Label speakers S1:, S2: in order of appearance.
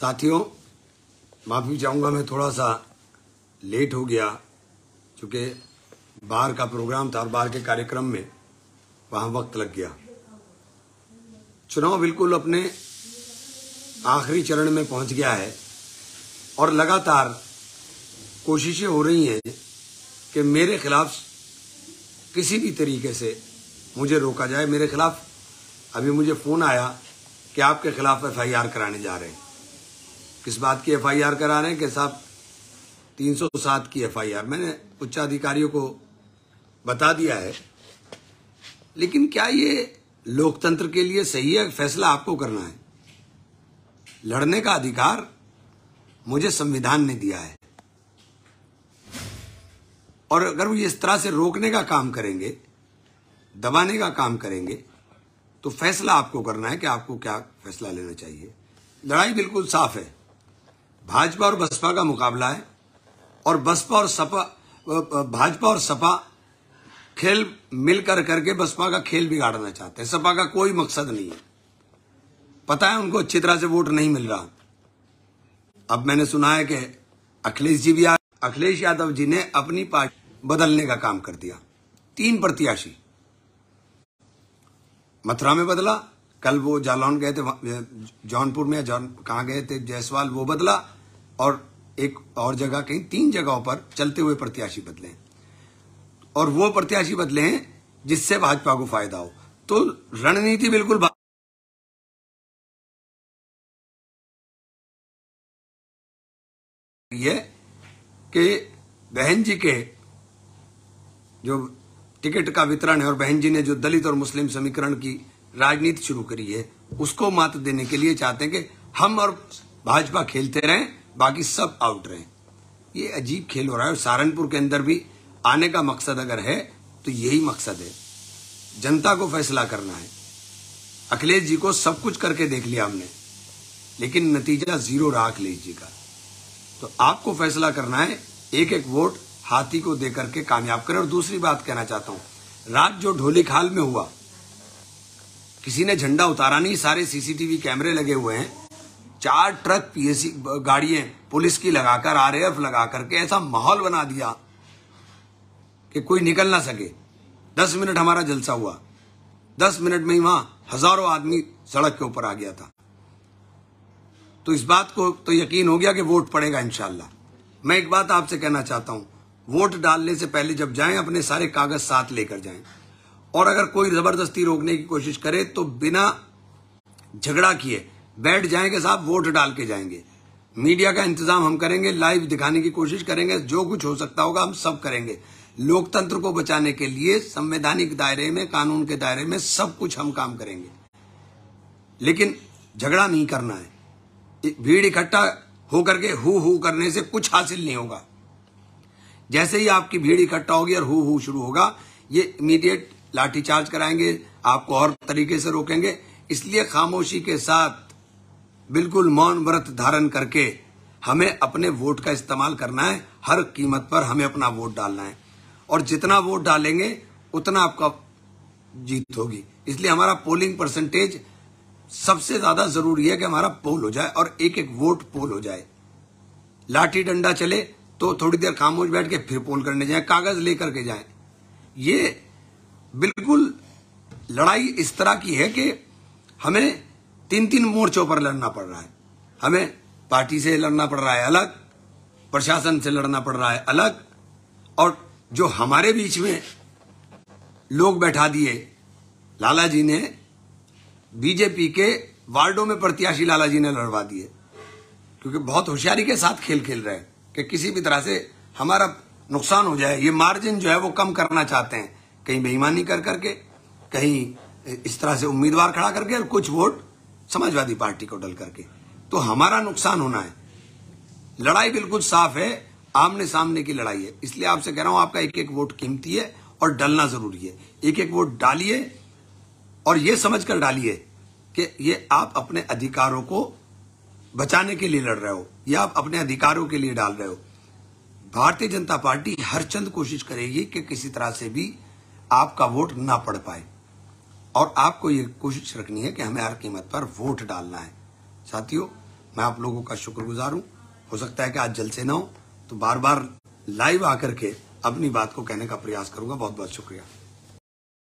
S1: साथियों माफ़ी चाहूँगा मैं थोड़ा सा लेट हो गया चूँकि बाहर का प्रोग्राम था और बाहर के कार्यक्रम में वहाँ वक्त लग गया चुनाव बिल्कुल अपने आखिरी चरण में पहुंच गया है और लगातार कोशिशें हो रही हैं कि मेरे खिलाफ किसी भी तरीके से मुझे रोका जाए मेरे खिलाफ अभी मुझे फ़ोन आया कि आपके खिलाफ एफ कराने जा रहे हैं किस बात की एफआईआर करा रहे हैं कि साहब 307 की एफआईआर मैंने उच्चाधिकारियों को बता दिया है लेकिन क्या ये लोकतंत्र के लिए सही है फैसला आपको करना है लड़ने का अधिकार मुझे संविधान ने दिया है और अगर वो इस तरह से रोकने का काम करेंगे दबाने का काम करेंगे तो फैसला आपको करना है कि आपको क्या फैसला लेना चाहिए लड़ाई बिल्कुल साफ है भाजपा और बसपा का मुकाबला है और बसपा और सपा भाजपा और सपा खेल मिलकर करके बसपा का खेल बिगाड़ना चाहते हैं सपा का कोई मकसद नहीं है पता है उनको अच्छी तरह से वोट नहीं मिल रहा अब मैंने सुना है कि अखिलेश जी भी अखिलेश यादव जी ने अपनी पार्टी बदलने का काम कर दिया तीन प्रत्याशी मथुरा में बदला कल वो जालौन गए थे जौनपुर में जौन कहाँ गए थे जायसवाल वो बदला और एक और जगह कहीं तीन जगहों पर चलते हुए प्रत्याशी बदले हैं और वो प्रत्याशी बदले हैं जिससे भाजपा को फायदा हो तो रणनीति बिल्कुल ये कि बहन जी के जो टिकट का वितरण है और बहन जी ने जो दलित और मुस्लिम समीकरण की राजनीति शुरू करी है उसको मात देने के लिए चाहते हैं कि हम और भाजपा खेलते रहें बाकी सब आउट रहें ये अजीब खेल हो रहा है सहारनपुर के अंदर भी आने का मकसद अगर है तो यही मकसद है जनता को फैसला करना है अखिलेश जी को सब कुछ करके देख लिया हमने लेकिन नतीजा जीरो रहा अखिलेश जी का तो आपको फैसला करना है एक एक वोट हाथी को देकर के कामयाब करें और दूसरी बात कहना चाहता हूं रात जो ढोली खाल में हुआ किसी ने झंडा उतारा नहीं सारे सीसीटीवी कैमरे लगे हुए हैं चार ट्रक पीएसी गाड़ियां पुलिस की लगाकर आरएएफ लगा करके ऐसा माहौल बना दिया कि कोई निकल ना सके दस मिनट हमारा जलसा हुआ दस मिनट में ही वहां हजारों आदमी सड़क के ऊपर आ गया था तो इस बात को तो यकीन हो गया कि वोट पड़ेगा इंशाला मैं एक बात आपसे कहना चाहता हूं वोट डालने से पहले जब जाएं अपने सारे कागज साथ लेकर जाएं और अगर कोई जबरदस्ती रोकने की कोशिश करे तो बिना झगड़ा किए बैठ जाएंगे साहब वोट डाल के जाएंगे मीडिया का इंतजाम हम करेंगे लाइव दिखाने की कोशिश करेंगे जो कुछ हो सकता होगा हम सब करेंगे लोकतंत्र को बचाने के लिए संवैधानिक दायरे में कानून के दायरे में सब कुछ हम काम करेंगे लेकिन झगड़ा नहीं करना है भीड़ इकट्ठा होकर के हु हु करने से कुछ हासिल नहीं होगा जैसे ही आपकी भीड़ इकट्ठा होगी और हु हु शुरू होगा ये इमीडिएट लाठीचार्ज कराएंगे आपको और तरीके से रोकेंगे इसलिए खामोशी के साथ बिल्कुल मौन व्रत धारण करके हमें अपने वोट का इस्तेमाल करना है हर कीमत पर हमें अपना वोट डालना है और जितना वोट डालेंगे उतना आपका जीत होगी इसलिए हमारा पोलिंग परसेंटेज सबसे ज्यादा जरूरी है कि हमारा पोल हो जाए और एक एक वोट पोल हो जाए लाठी डंडा चले तो थोड़ी देर खामोश बैठ के फिर पोल करने जाए कागज लेकर के जाए ये बिल्कुल लड़ाई इस तरह की है कि हमें तीन तीन मोर्चों पर लड़ना पड़ रहा है हमें पार्टी से लड़ना पड़ रहा है अलग प्रशासन से लड़ना पड़ रहा है अलग और जो हमारे बीच में लोग बैठा दिए लाला जी ने बीजेपी के वार्डों में प्रत्याशी लाला जी ने लड़वा दिए क्योंकि बहुत होशियारी के साथ खेल खेल रहे हैं कि किसी भी तरह से हमारा नुकसान हो जाए ये मार्जिन जो है वो कम करना चाहते हैं कहीं बेईमानी कर करके कहीं इस तरह से उम्मीदवार खड़ा करके और कुछ वोट समाजवादी पार्टी को डल करके तो हमारा नुकसान होना है लड़ाई बिल्कुल साफ है आमने सामने की लड़ाई है इसलिए आपसे कह रहा हूं आपका एक एक वोट कीमती है और डलना जरूरी है एक एक वोट डालिए और ये समझकर डालिए कि ये आप अपने अधिकारों को बचाने के लिए लड़ रहे हो या आप अपने अधिकारों के लिए डाल रहे हो भारतीय जनता पार्टी हर चंद कोशिश करेगी कि किसी तरह से भी आपका वोट ना पड़ पाए और आपको ये कोशिश रखनी है कि हमें हर कीमत पर वोट डालना है साथियों मैं आप लोगों का शुक्रगुजार हूं हो सकता है कि आज जलसे ना हो तो बार बार लाइव आकर के अपनी बात को कहने का प्रयास करूंगा बहुत बहुत शुक्रिया